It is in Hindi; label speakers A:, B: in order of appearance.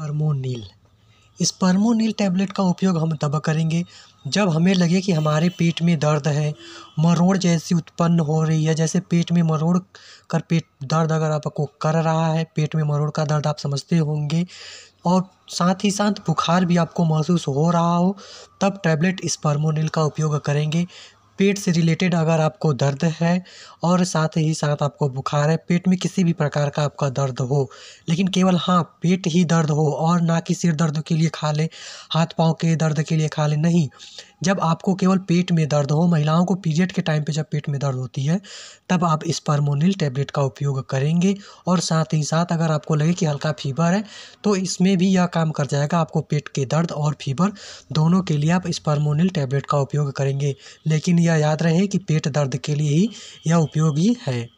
A: स्पर्मोनील इस टैबलेट का उपयोग हम तब करेंगे जब हमें लगे कि हमारे पेट में दर्द है मरोड़ जैसी उत्पन्न हो रही है जैसे पेट में मरोड़ कर पेट दर्द अगर आपको कर रहा है पेट में मरोड़ का दर्द आप समझते होंगे और साथ ही साथ बुखार भी आपको महसूस हो रहा हो तब टैबलेट स्पर्मोनील का उपयोग करेंगे पेट से रिलेटेड अगर आपको दर्द है और साथ ही साथ आपको बुखार है पेट में किसी भी प्रकार का आपका दर्द हो लेकिन केवल हाँ पेट ही दर्द हो और ना कि सिर दर्द के लिए खा लें हाथ पाँव के दर्द के लिए खा लें नहीं जब आपको केवल पेट में दर्द हो महिलाओं को पीरियड के टाइम पे जब पेट में दर्द होती है तब आप स्पर्मोनिल टैबलेट का उपयोग करेंगे और साथ ही साथ अगर आपको लगे कि हल्का फीवर है तो इसमें भी यह काम कर जाएगा आपको पेट के दर्द और फीवर दोनों के लिए आप स्पर्मोनिल टैबलेट का उपयोग करेंगे लेकिन यह याद रहे कि पेट दर्द के लिए ही यह उपयोगी है